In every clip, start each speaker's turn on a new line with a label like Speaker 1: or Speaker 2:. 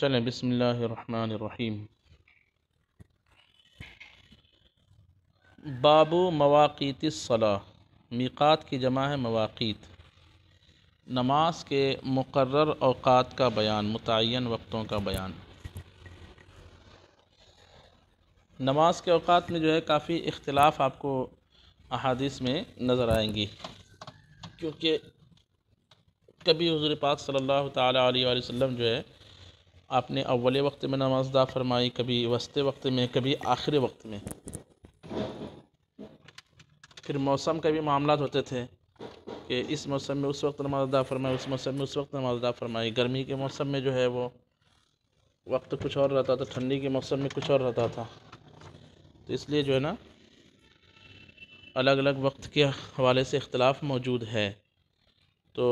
Speaker 1: चलें बसमीम बाबू मवाक़ीत सलाह मीक़ात की जमा है मवाक़ीत नमाज के मुकर्र अवकात का बयान मुतन वक्तों का बयान नमाज के अवात में जो है काफ़ी इख्तलाफ आपको अहादीस में नज़र आएंगी क्योंकि कभी हजूर पाक सल्लल्लाहु अलैहि वसल्लम जो है आपने अव्वल वक्त में नमाज अदा फरमाई कभी वस्ते वक्त में कभी आखिर वक्त में फिर मौसम के भी मामला होते थे कि इस मौसम में उस वक्त नमाज अदा फरमाई उस मौसम में उस वक्त नमाज अदा फरमाई गर्मी के मौसम में जो है वो वक्त कुछ और रहता था ठंडी के मौसम में कुछ और रहता था तो इसलिए जो है ना अलग अलग वक्त के हवाले से इख्तलाफ मौजूद है तो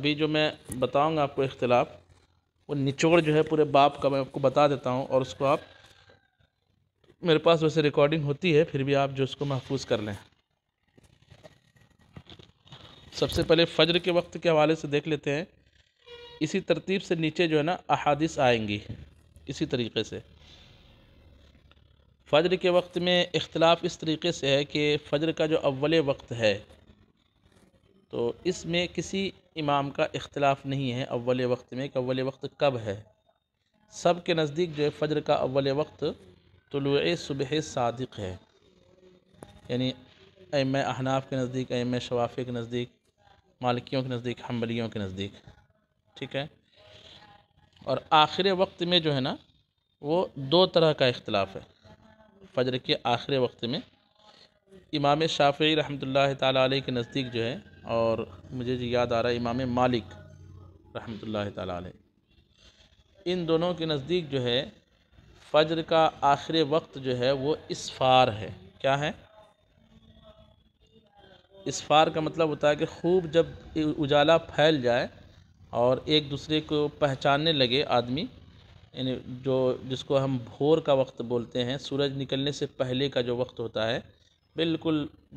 Speaker 1: अभी जो मैं बताऊंगा आपको इख्तलाफ वो निचोड़ जो है पूरे बाप का मैं आपको बता देता हूँ और उसको आप मेरे पास वैसे रिकॉर्डिंग होती है फिर भी आप जो उसको महफूज कर लें सबसे पहले फजर के वक्त के हवाले से देख लेते हैं इसी तरतीब से नीचे जो है ना अहादिस आएंगी इसी तरीके से फजर के वक्त में इख्तलाफ इस तरीके से है कि फजर का जो अव्वल वक्त है तो इसमें किसी इमाम का इख्तलाफ नहीं है अव्वल वक्त में कि अव्वल वक्त कब है सब के नज़दीक जो है फ़जर का अव्वल वक्त तुलु सुबह सादिक है यानी एम अहनाफ के नज़दीक एम शवाफ़ी के नज़दीक मालिकियों के नज़दीक हम्बलियों के नज़दीक ठीक है और आखिर वक्त में जो है ना वो दो तरह का इख्तलाफ है फ़जर के आखिर वक्त में इमाम शाफी रहमत ला के नज़दीक जो है और मुझे याद आ रहा है इमाम मालिक रहमतुल्लाह ताली इन दोनों के नज़दीक जो है फ़जर का आखिरी वक्त जो है वो इसफ़ार है क्या है इसफ़ार का मतलब होता है कि खूब जब उजाला फैल जाए और एक दूसरे को पहचानने लगे आदमी यानी जो जिसको हम भोर का वक्त बोलते हैं सूरज निकलने से पहले का जो वक्त होता है बिल्कुल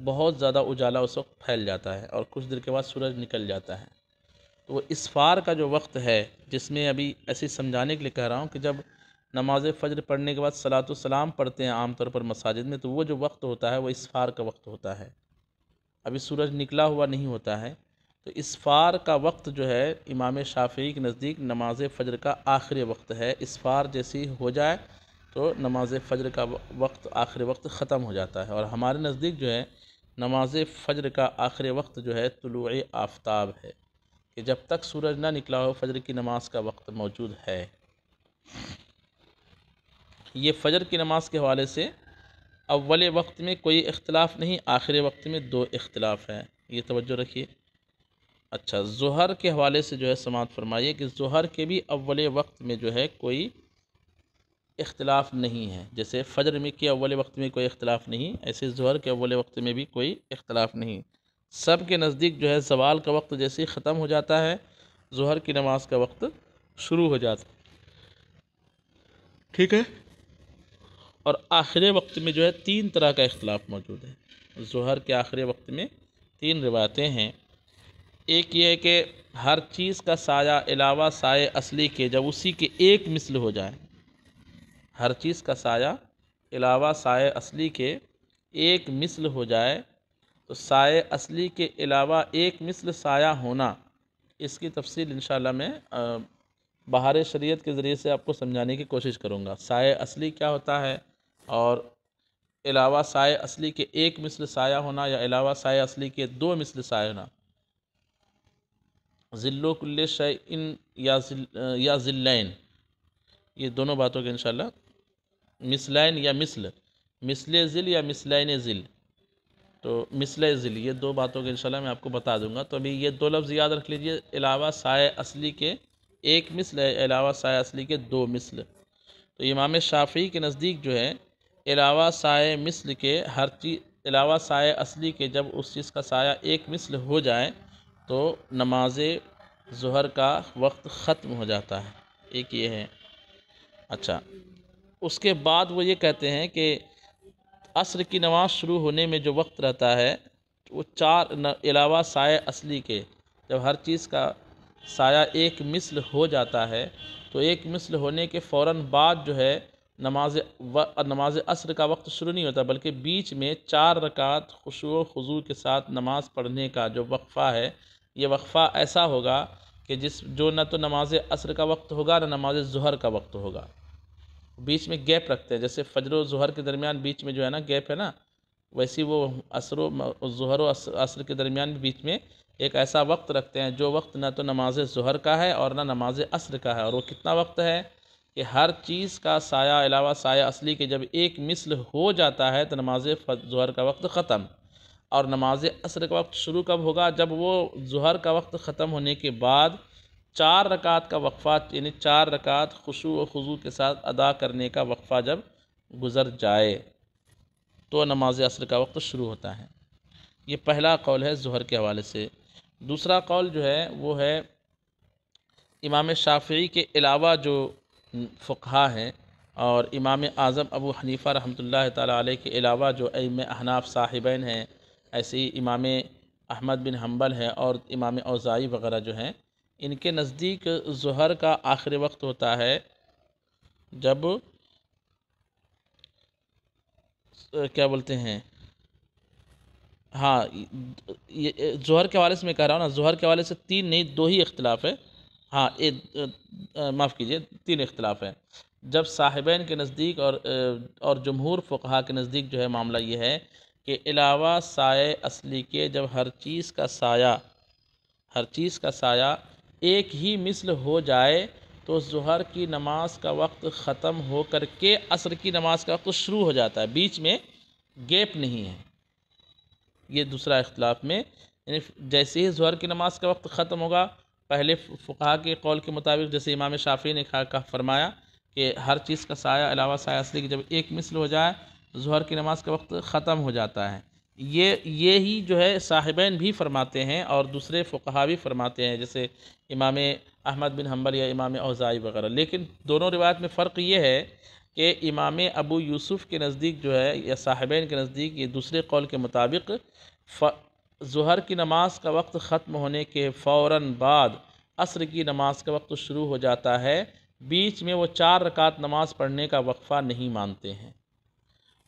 Speaker 1: बहुत ज़्यादा उजाला उस वक्त फैल जाता है और कुछ देर के बाद सूरज निकल जाता है तो वो इसफ़ार का जो वक्त है जिसमें अभी ऐसे समझाने के लिए कह रहा हूँ कि जब नमाज फ़जर पढ़ने के बाद सलात सलाम पढ़ते हैं आमतौर पर मसाजिद में तो वो जो वक्त होता है वह इसफ़ार का वक्त होता है अभी सूरज निकला हुआ नहीं होता है तो इसफ़ार का वक्त जो है इमाम शाफी के नज़दीक नमाज फ़जर का आखिरी वक्त है इसफ़ार जैसी हो जाए तो नमाज फ़जर का वक्त आखिरी वक्त ख़त्म हो जाता है और हमारे नज़दीक जो है नमाज फ़जर का आखिरी वक्त जो है तलु आफ्ताब है कि जब तक सूरज ना निकला हो फजर की नमाज का वक्त मौजूद है ये फजर की नमाज के हवाले से अव्वल वक्त में कोई इख्तलाफ नहीं आखिरी वक्त में दो इख्तलाफ हैं ये तवज्जो रखिए अच्छा जहर के हवाले से जो है समात फरमाइए कि जहर के भी अव्वल वक्त में जो है कोई इख्तलाफ नहीं है जैसे फजर में के अव्वल वक्त में कोई इख्तलाफ नहीं ऐसे जहर के अव्वल वक्त में भी कोई इख्तलाफ नहीं सब के नज़दीक जो है जवाल का वक्त जैसे ही ख़त्म हो जाता है जहर की नमाज का वक्त शुरू हो जाता है ठीक है और आखिर वक्त में जो है तीन तरह का इख्तलाफ मौजूद है जहर के आखिर वक्त में तीन रिवायतें हैं एक ये है कि हर चीज़ का साया अलावा साय असली के जब उसी के एक मिसल हो जाए हर चीज़ का साया अलावा साय असली के एक मिसल हो जाए तो साय असली के अलावा एक मिसल साया होना इसकी तफसील इन मैं बाहर शरीयत के ज़रिए से आपको समझाने की कोशिश करूँगा साय असली क्या होता है और अलावा साय असली के एक मिसल साया होना या अलावा साय असली के दो मिसल साया होना ज़िल्लोकुल्ल शन शय या जिल या ज़िल्लैन ये दोनों बातों के इनशाला मिसलाइन या मिसल मिसल ज़िल या मिसलाइन ज़िल तो मिसल ज़िल ये दो बातों के इनशाला मैं आपको बता दूंगा तो अभी ये दो लफ्ज़ याद रख लीजिए अलावा साय असली के एक मिसल अलावा साय असली के दो मिसल तो इमाम शाफी के नज़दीक जो है अलावा साय मिसल के हर चीज़ अलावा साय असली के जब उस चीज़ का साया एक मिसल हो जाए तो नमाज ज़ुहर का वक्त ख़त्म हो जाता है एक ये है अच्छा उसके बाद वो ये कहते हैं कि असर की नमाज शुरू होने में जो वक्त रहता है वो चार अलावा साय असली के जब हर चीज़ का साया एक मिसल हो जाता है तो एक मिसल होने के फ़ौर बाद जो है नमाज व नमाज असर का वक्त शुरू नहीं होता बल्कि बीच में चार रकात खुशो खजू के साथ नमाज पढ़ने का जो वक्फ़ा है ये वक्फ़ा ऐसा होगा कि जिस जो न तो नमाज असर का वक्त होगा ना नमाज जहर का वक्त होगा बीच में गैप रखते हैं जैसे फजर जहर के दरमियान बीच में जो है ना गैप है ना वैसे वो असर जहर असर के दरमियान बीच में एक ऐसा वक्त रखते हैं जो वक्त ना तो नमाज जहर का है और ना नमाज असर का है और वो कितना वक्त है कि हर चीज़ का साया अलावा साया असली के जब एक मिसल हो जाता है तो नमाज जहर का वक्त ख़त्म और नमाज असर का वक्त शुरू कब होगा जब वो जहर का वक्त ख़त्म होने के बाद चार रकात का वक्फ़ा यानी चार रकात खुशु व खजू के साथ अदा करने का वक्फ़ा जब गुज़र जाए तो नमाज असर का वक्त शुरू होता है ये पहला कौल है जहर के हवाले से दूसरा कौल जो है वो है इमाम शाफी के अलावा जो फ़ा हैं और इमाम आज़म अबू हनीफ़ा रहमत ताली के अलावा जो अम अहनाफ साहिबन हैं ऐसे ही इमाम अहमद बिन हम्बल हैं और इमाम अवज़ाई वगैरह जो हैं इनके नज़दीक जहर का आखिरी वक्त होता है जब क्या बोलते हैं हाँ ये जहर के हवाले से मैं कह रहा हूँ ना जहर के हवाले से तीन नहीं दो ही इख्तलाफ है हाँ ए माफ़ कीजिए तीन इख्तलाफ है जब साहिबैन के नज़दीक और और जमहूर फ़ुकहा के नज़दीक जो है मामला ये है कि अलावा साय असली के जब हर चीज़ का साया हर चीज़ का साया एक ही मिसल हो जाए तो जहर की नमाज का वक्त ख़त्म हो कर के असर की नमाज का वक्त शुरू हो जाता है बीच में गैप नहीं है ये दूसरा अख्तिलाफ़ में जैसे ही जहर की नमाज का वक्त ख़त्म होगा पहले फ़ुका के कौल के मुताबिक जैसे इमाम शाफी ने कहा फरमाया कि हर चीज़ का साया अलावा साया असली की जब एक मिसल हो जाए जहर की नमाज का वक्त ख़त्म हो जाता है ये ये ही जो है साहिबान भी फरमाते हैं और दूसरे फ़ुकहा भी फरमाते हैं जैसे इमाम अहमद बिन हम्बल या इमाम अवज़ाई वगैरह लेकिन दोनों रिवायत में फ़र्क ये है कि इमाम अबू यूसुफ़ के नज़दीक जो है या साहिबान के नज़दीक ये दूसरे कौल के मुताबिक जहर की नमाज का वक्त ख़त्म होने के फ़ौर बाद असर की नमाज का वक्त शुरू हो जाता है बीच में वो चार रकात नमाज़ पढ़ने का वक्फ़ा नहीं मानते हैं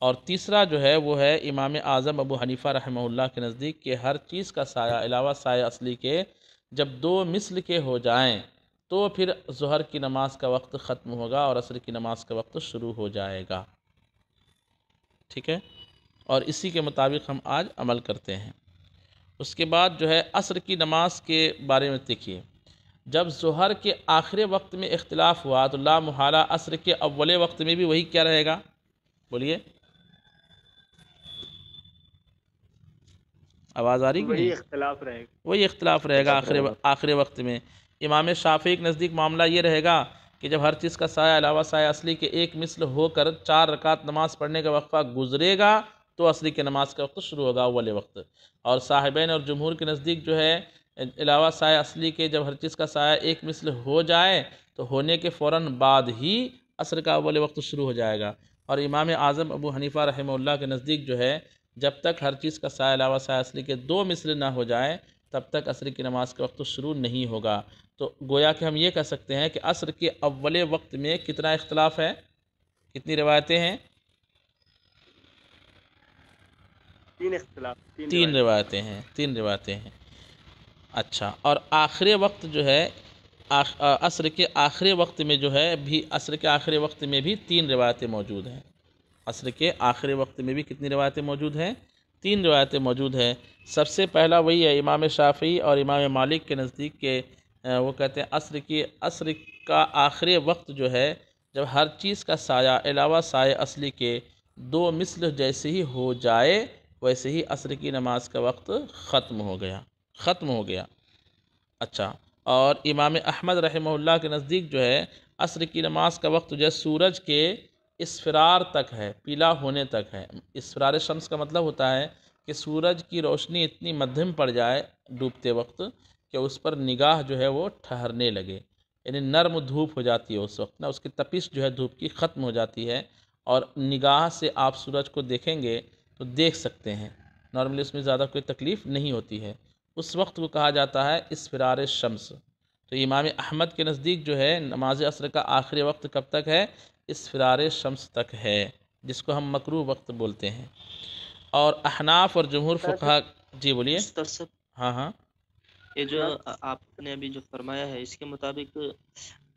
Speaker 1: और तीसरा जो है वो है इमाम आज़म अबू हनीफ़ा रहमल्ला के नज़दीक के हर चीज़ का साया अलावा साया असली के जब दो मिसल के हो जाएँ तो फिर जहर की नमाज का वक्त ख़त्म होगा और असर की नमाज का वक्त शुरू हो जाएगा ठीक है और इसी के मुताबिक हम आज अमल करते हैं उसके बाद जो है असर की नमाज के बारे में देखिए जब जहर के आखिरी वक्त में इख्तलाफ हुआ तो ला महाला असर के अव्वल वक्त में भी वही क्या रहेगा बोलिए आवाज़ आ रही वही अख्तिलाफ़ रहेगा वही इख्तलाफ रहेगा आखिर आखिर वक्त में इमाम शाफी के नज़दीक मामला ये रहेगा कि जब हर चीज़ का साया अलावा साया असली के एक मिसल होकर चार रकात नमाज़ पढ़ने का वक्फ़ा गुजरेगा तो असली के नमाज का वक्त शुरू होगा अव्वल वक्त और साहिबन और जमहूर के नज़दीक जो है अलावा साया असली के जब हर चीज़ का साया एक मिसल हो जाए तो होने के फ़ौर बाद ही असर का अव्वल वक्त शुरू हो जाएगा और इमाम आज़म अबू हनीफ़ा रहमल्ला के नज़दीक जो है जब तक हर चीज़ का सा अलावा साय असली के दो मिसल ना हो जाए तब तक असर की नमाज़ का वक्त तो शुरू नहीं होगा तो गोया कि हम ये कह सकते हैं कि असर के अव्वल वक्त में कितना इख्तलाफ है कितनी रिवायतें हैं तीन इख्तलाफ तीन, तीन रिवायतें हैं तीन रिवायतें हैं अच्छा और आखिरी वक्त जो है असर के आखिरी वक्त में जो है भी असर के आखिरी वक्त में भी तीन रिवायतें मौजूद हैं असर के आखिरी वक्त में भी कितनी रवायतें मौजूद हैं तीन रवायतें मौजूद हैं सबसे पहला वही है इमाम शाफ़ी और इमाम मालिक के नज़दीक के वो कहते हैं असर की असर का आखिरी वक्त जो है जब हर चीज़ का साया अलावा साय असली के दो मिसल जैसे ही हो जाए वैसे ही असर की नमाज का वक्त ख़त्म हो गया ख़त्म हो गया अच्छा और इमाम अहमद रहमल्ला के नज़दीक जो है असर की नमाज का वक्त जो है सूरज के इसफरार तक है पीला होने तक है इसफरार शम्स का मतलब होता है कि सूरज की रोशनी इतनी मध्यम पड़ जाए डूबते वक्त कि उस पर निगाह जो है वो ठहरने लगे यानी नर्म धूप हो जाती है उस वक्त ना उसकी तपिश जो है धूप की ख़त्म हो जाती है और निगाह से आप सूरज को देखेंगे तो देख सकते हैं नॉर्मली उसमें ज़्यादा कोई तकलीफ़ नहीं होती है उस वक्त को कहा जाता है इसफरार शम्स तो इमाम अहमद के नज़दीक जो है नमाज असर का आखिरी वक्त कब तक है इस फिरार शम्स तक है जिसको हम मकरू वक्त बोलते हैं और अहनाफ और जमहूर फ़ुका जी बोलिए हाँ हाँ ये जो आपने अभी जो फरमाया है इसके मुताबिक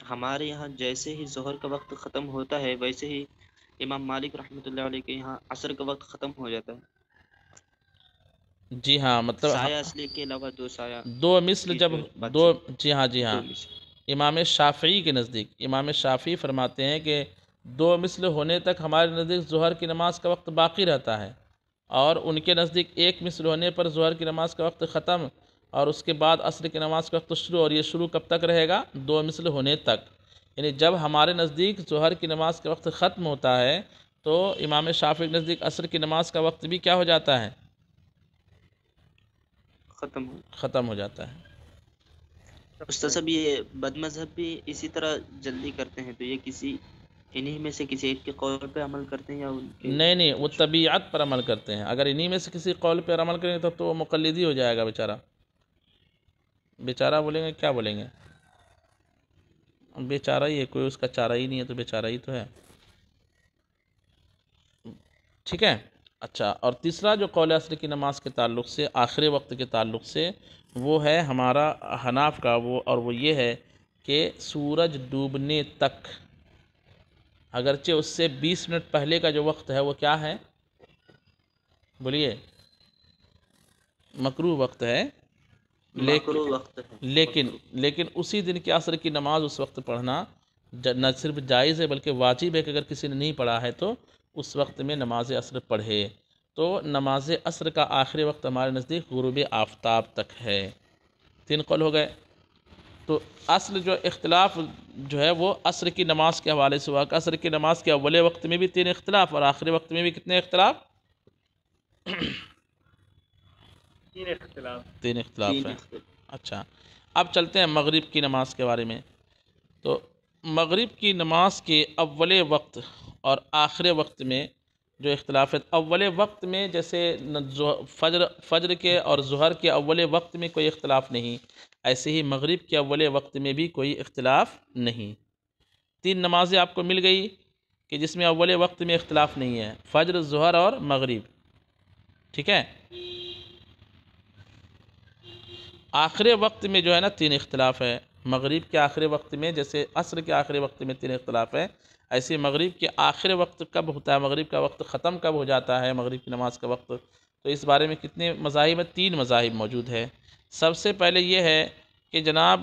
Speaker 1: हमारे यहाँ जैसे ही जहर का वक्त ख़त्म होता है वैसे ही इमाम मालिक रहमतुल्लाह के यहाँ असर का वक्त ख़त्म हो जाता है जी हाँ मतलब साया असली के अलावा दो साया दो मिसल जब दो जी हाँ जी हाँ इमाम शाफी के नज़दीक इमाम शाफी फरमाते हैं कि दो मिसल होने तक हमारे नज़दीक जहर की नमाज का वक्त बाकी रहता है और उनके नज़दीक एक मिसल होने पर जहर की नमाज का वक्त ख़त्म और उसके बाद असर की नमाज का वक्त शुरू और ये शुरू कब तक रहेगा दो मिसल होने तक यानी जब हमारे नज़दीक जहर की नमाज का वक्त ख़त्म होता है तो इमाम शाफी के नज़दीक असर की नमाज का वक्त भी क्या हो जाता है ख़त्म ख़त्म हो जाता है सब ये बदमजहब भी इसी तरह जल्दी करते हैं तो ये किसी इन्हीं में से किसी एक के कौल पे अमल करते हैं या उनके नहीं नहीं वो तबीयत पर अमल करते हैं अगर इन्हीं में से किसी कौल पर अमल करेंगे तब तो, तो वो मुकलद ही हो जाएगा बेचारा बेचारा बोलेंगे क्या बोलेंगे बेचारा ही है कोई उसका चारा ही नहीं है तो बेचारा ही तो है ठीक है अच्छा और तीसरा जो कौल असर की नमाज के ताल्लुक से आखिरी वक्त के ताल्लुक से वो है हमारा हनाफ का वो और वो ये है कि सूरज डूबने तक अगरचे उससे बीस मिनट पहले का जो वक्त है वो क्या है बोलिए मकरू वक्त है लेकिन वक्त है। लेकिन लेकिन उसी दिन की असर की नमाज उस वक्त पढ़ना न सिर्फ जायज़ है बल्कि वाजिब है कि अगर किसी ने नहीं पढ़ा है तो उस वक्त में नमाज असर पढ़े तो नमाज असर का आखिरी वक्त हमारे नज़दीक गुरुब आफ्ताब तक है तीन कल हो गए तो असल जो इख्तलाफ जो है वो असर की नमाज के हवाले से हुआ असर की नमाज के अवले वक्त में भी तीन इख्तलाफ और आखिरी वक्त में भी कितने इख्तलाफ तीन इख्तलाफ है अच्छा अब चलते हैं मगरिब की नमाज के बारे में तो मगरिब की नमाज के अवले वक्त और आखिर वक्त में जो इख्तलाफ तो अव्वल वक्त में जैसे फजर फजर के और जहर के अव्वल वक्त में कोई इख्तलाफ नहीं ऐसे ही मगरिब के अव्वल वक्त में भी कोई इख्तलाफ नहीं तीन नमाज़ें आपको मिल गई कि जिसमें अव्वल वक्त में इख्तलाफ नहीं है फजर जहर और मगरिब ठीक है आखिर वक्त में जो है ना तीन इख्तलाफ है मगरिब के आखिरी वक्त में जैसे असर के आखिरी वक्त में तीन इख्तलाफ है ऐसे मगरिब के आखिर वक्त कब होता है मगरिब का वक्त ख़त्म कब हो जाता है मगरिब की नमाज़ का वक्त तो इस बारे में कितने मजाहिब हैं तीन मजाहिब मौजूद है सबसे पहले ये है कि जनाब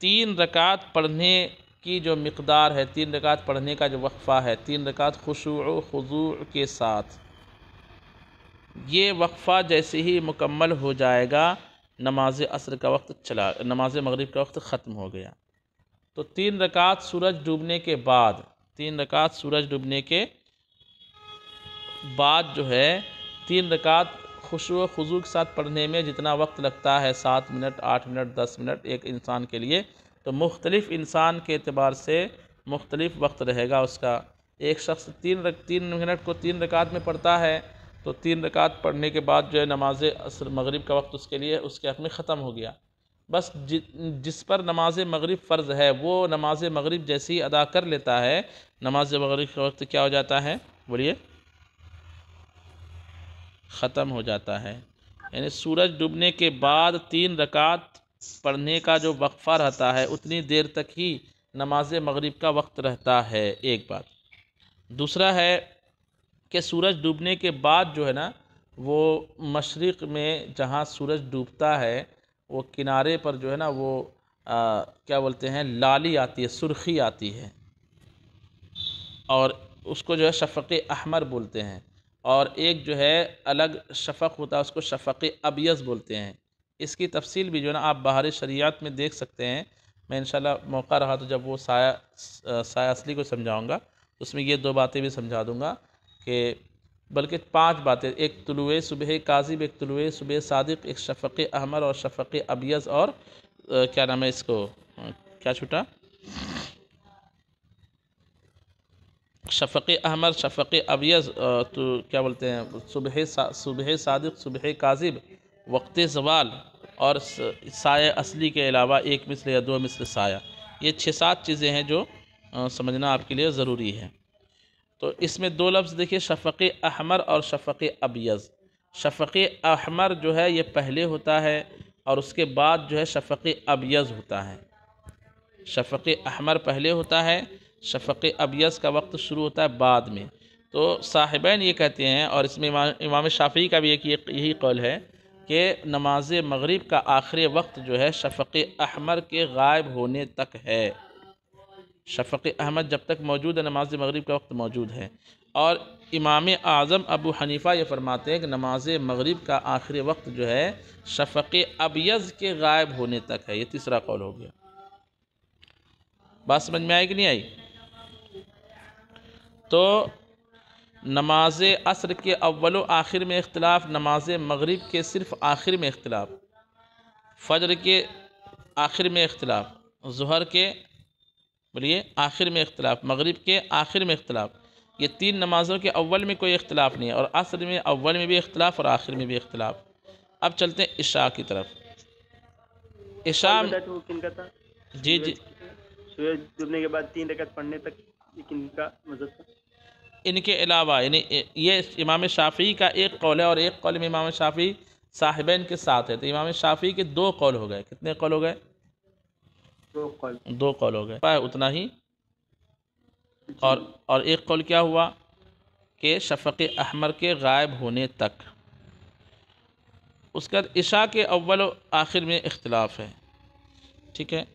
Speaker 1: तीन रकात पढ़ने की जो मकदार है तीन रकात पढ़ने का जो वक्फ़ा है तीन रकात खुशू खजू के साथ ये वक्फ़ा जैसे ही मुकम्मल हो जाएगा नमाज असर का वक्त चला नमाज मगरिब का वक्त ख़त्म हो गया तो तीन रकात सूरज डूबने के बाद तीन रकात सूरज डूबने के बाद जो है तीन रकात खुशु खजू के साथ पढ़ने में जितना वक्त लगता है सात मिनट आठ मिनट दस मिनट एक इंसान के लिए तो मुख्तलिफ़ इंसान के अतबार से मुख्तलिफ़ वक्त रहेगा उसका एक शख्स तीन रक तीन मिनट को तीन रकात में पढ़ता है तो तीन रकात पढ़ने के बाद जो है नमाज असर मगरिब का वक्त उसके लिए उसके हक में ख़त्म हो गया बस जि, जिस पर नमाज मगरब फ़र्ज़ है वो नमाज मगरब जैसे ही अदा कर लेता है नमाज मगरब के वक्त क्या हो जाता है बोलिए ख़त्म हो जाता है यानी सूरज डूबने के बाद तीन रकात पढ़ने का जो वक्फ़ा रहता है उतनी देर तक ही नमाज मगरब का वक्त रहता है एक बात दूसरा है कि सूरज डूबने के बाद जो है ना वो मशरक़ में जहाँ सूरज डूबता है वो किनारे पर जो है ना वो आ, क्या बोलते हैं लाली आती है सुर्खी आती है और उसको जो है शफ़क़ अहमर बोलते हैं और एक जो है अलग शफ़क होता है उसको शफ़क़ अबियस बोलते हैं इसकी तफसील भी जो है ना आप बाहर शरीयत में देख सकते हैं मैं इन मौका रहा तो जब वो साया साया असली को समझाऊँगा उसमें ये दो बातें भी समझा दूँगा कि बल्कि पांच बातें एक तुलु सुबह काजिब एक तुलु सुबह सादिक एक शफ अहमर और शफ अबियज़ और आ, क्या नाम है इसको क्या छूटा शफ अहमर शफ अबियज़ तो क्या बोलते हैं सुबह सा, सुबह सादिक सुबह काजिब वक्त जवाल और साय असली के अलावा एक मिसल या दो मिसल साया ये छः सात चीज़ें हैं जो समझना आपके लिए ज़रूरी है तो इसमें दो लफ्ज़ देखिए शफ़ी अहमर और शफ़ी अबयज़ शफ़ी अहमर जो है ये पहले होता है और उसके बाद जो है शफ़ी अबयज़ होता है शफ़ी अहमर पहले होता है शफ़ी अबयज़ का वक्त शुरू होता है बाद में तो साहिबान ये कहते हैं और इसमें इमाम शाफ़ी का भी एक यही कौल है कि नमाज मगरब का आखिरी वक्त जो है शफ़ी अहमर के गायब होने तक है शफ़ी अहमद जब तक मौजूद है नमाज मगरब का वक्त मौजूद है और इमाम आज़म अबू हनीफ़ा ये फरमाते हैं कि नमाज मगरब का आखिरी वक्त जो है शफ़ी अबयज़ के गायब होने तक है ये तीसरा कौल हो गया बात समझ में आई कि नहीं आई तो नमाज असर के अव्वल आखिर में इख्तलाफ नमाज मग़रब के सिर्फ आखिर में इख्तलाफ फ़जर के आखिर में इख्तलाफ जहर के बोलिए आखिर में इख्तलाफ मगरिब के आखिर में इख्तलाफ ये तीन नमाज़ों के अव्वल में कोई इख्तलाफ नहीं है और असर में अव्वल में भी इख्तलाफ और आखिर में भी इख्तलाफ अब चलते हैं इशा की तरफ इशा जी जी जुड़ने डूबने के बाद तीन रकत पढ़ने तक इनका मजहब इनके अलावा यानी ये इमाम शाफी का एक कौल है और एक कौल में इमाम शाफी साहिबैन के साथ है तो इमाम शाफी के दो कौल हो गए कितने कौल हो गए दो कॉल दो हो गए पाए उतना ही और और एक कॉल क्या हुआ कि शफ़क अहमर के गायब होने तक उसके बाद इशा के अव्वल आखिर में इख्तलाफ है ठीक है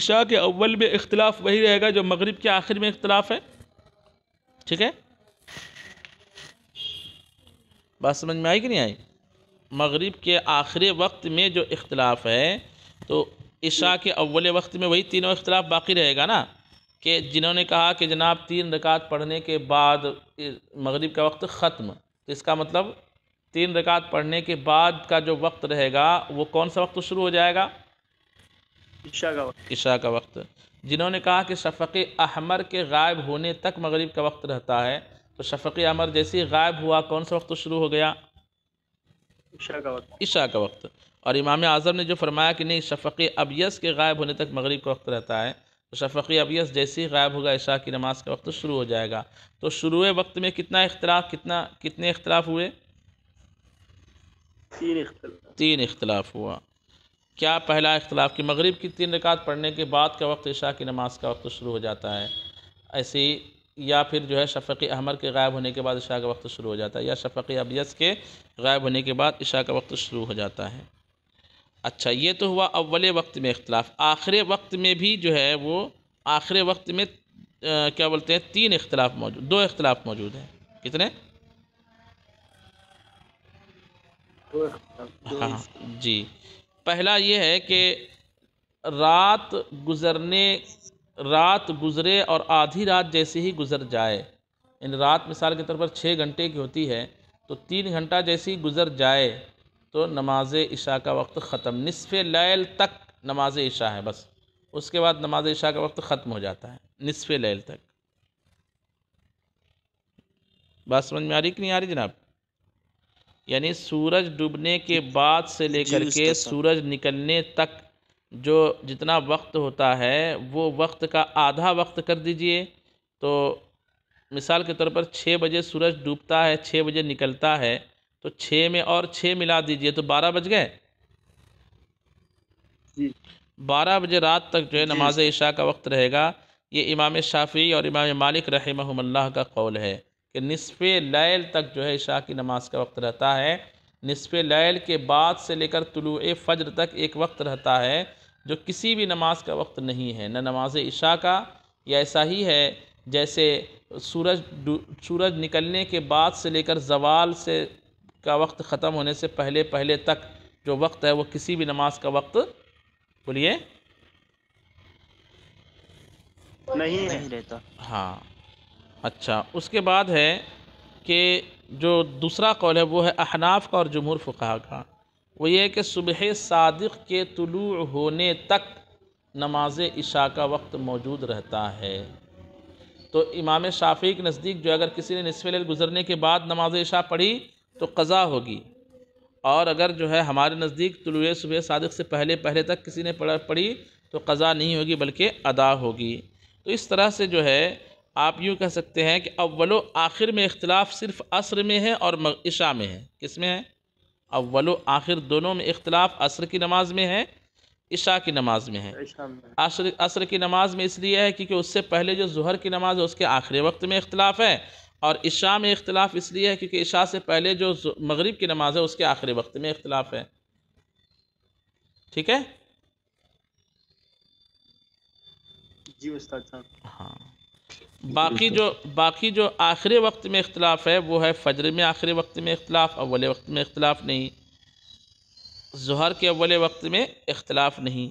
Speaker 1: इशा के अव्वल में इख्तलाफ वही रहेगा जो मगरिब के आखिर में इख्तलाफ है ठीक है बात समझ में आई कि नहीं आई मगरिब के आखिरी वक्त में जो इख्तलाफ है तो ईशा के अव्वल वक्त में वही तीनों इख्तलाफ बाकी रहेगा ना कि जिन्होंने कहा कि जनाब तीन रकात पढ़ने के बाद मगरिब का वक्त ख़त्म तो इसका मतलब तीन रकात पढ़ने के बाद का जो वक्त रहेगा वो कौन सा वक्त शुरू हो जाएगा ईशा का वक्त ईशा का वक्त जिन्होंने कहा कि शफ अहमर के गायब होने तक मगरिब का वक्त रहता है तो शफ अहमर जैसे गायब हुआ कौन सा वक्त शुरू हो गया ईशा का वक्त और इमाम आज़म ने जो फरमाया कि नहीं शफ़ी अबियस के गायब होने तक मगरब का वक्त रहता है तो शफ़ी अबियस जैसे ही गायब होगा इशा की नमाज़ का वक्त तो शुरू हो जाएगा तो शुरू वक्त में कितना इख्तलाफ कितना कितने इख्तलाफ हुए तीन इख्तलाफ तीन हुआ क्या पहला इख्तलाफ कि मगरब की तीन रकात पढ़ने के बाद का वक्त इशा की नमाज़ का वक्त तो शुरू हो जाता है ऐसे या फिर जो है शफ़ी अहमर के गायब होने के बाद इशा का वक्त शुरू हो जाता है या शफ़ी अबियस के गायब होने के बाद इशा का वक्त शुरू हो जाता है अच्छा ये तो हुआ अव्वल वक्त में इख्तलाफ आखिर वक्त में भी जो है वो आखिर वक्त में आ, क्या बोलते हैं तीन इख्तलाफ मौजूद दो इख्तलाफ मौजूद हैं कितने हाँ, हाँ जी पहला ये है कि रात गुज़रने रात गुज़रे और आधी रात जैसे ही गुज़र जाए इन रात मिसाल के तौर पर छः घंटे की होती है तो तीन घंटा जैसे ही गुज़र जाए तो नमाज इशा का वक्त ख़त्म नसफ़ लैल तक नमाज इशा है बस उसके बाद नमाज इशा का वक्त ख़त्म हो जाता है नसफ़ लैल तक बात समझ में आ रही कि नहीं आ रही जनाब यानी सूरज डूबने के बाद से लेकर के सूरज निकलने तक जो जितना वक्त होता है वो वक्त का आधा वक्त कर दीजिए तो मिसाल के तौर पर छः बजे सूरज डूबता है छः बजे निकलता है तो छः में और छः मिला दीजिए तो बारह बज गए बारह बजे रात तक जो है नमाज इशा का वक्त रहेगा ये इमाम शाफ़ी और इमाम मालिक रहमल्ला का कौल है कि नसफ़ लैल तक जो है इशा की नमाज का वक्त रहता है नसफ़ लैल के बाद से लेकर तुलु फ़जर तक एक वक्त रहता है जो किसी भी नमाज का वक्त नहीं है न नमाज इशा का या ऐसा ही है जैसे सूरज सूरज निकलने के बाद से लेकर जवाल से का वक्त ख़त्म होने से पहले पहले तक जो वक्त है वो किसी भी नमाज का वक्त बोलिए नहीं नहीं रहता हाँ अच्छा उसके बाद है कि जो दूसरा कौल है वो है अहनाफ का और जमहूर फ़ुका का वो ये कि सुबह सादिक के तुलू होने तक नमाज इशा का वक्त मौजूद रहता है तो इमाम शाफी के नज़दीक जो अगर किसी ने नसफ़ गुज़रने के बाद नमाज इशा पढ़ी तो कज़ा होगी और अगर जो है हमारे नज़दीक तुलुए सुबह सादिक से पहले पहले तक किसी ने पढ़ पढ़ी तो कज़ा नहीं होगी बल्कि अदा होगी तो इस तरह से जो है आप यूँ कह सकते हैं कि अव्वलो आखिर में इख्तलाफ सिर्फ़ असर में है और इशा में है किस में है अव्वल आखिर दोनों में इख्तलाफ असर की नमाज में है इशा की नमाज में है असर असर की नमाज में इसलिए है क्योंकि उससे पहले जो जहर की नमाज है उसके आखिरी वक्त में इख्तलाफ है और इशा में इख्तलाफ इसलिए है क्योंकि इशा से पहले जो मगरिब की नमाज है उसके आखिरी वक्त में इख्तलाफ है ठीक है जी उस्ताद साहब हाँ बाकी जो बाकी जो आखिरी वक्त में इख्तलाफ है वो है फजर में आखिरी वक्त में इख्तलाफ अवले वक्त में इख्तलाफ नहीं जहर के अवले वक्त में इख्तलाफ नहीं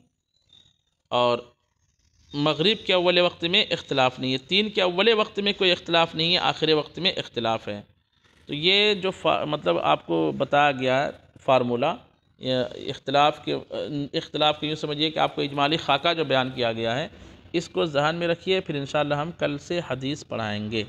Speaker 1: और मगरिब के अवल वक्त में इख्तलाफ नहीं है तीन के अवले वक्त में कोई इख्तलाफ नहीं है आखिरी वक्त में इख्तलाफ है तो ये जो मतलब आपको बताया गया फार्मूला इख्तलाफ के इख्तलाफ के यूँ समझिए कि आपको इजमाली खाका जो बयान किया गया है इसको जहन में रखिए फिर इन हम कल से हदीस पढ़ाएँगे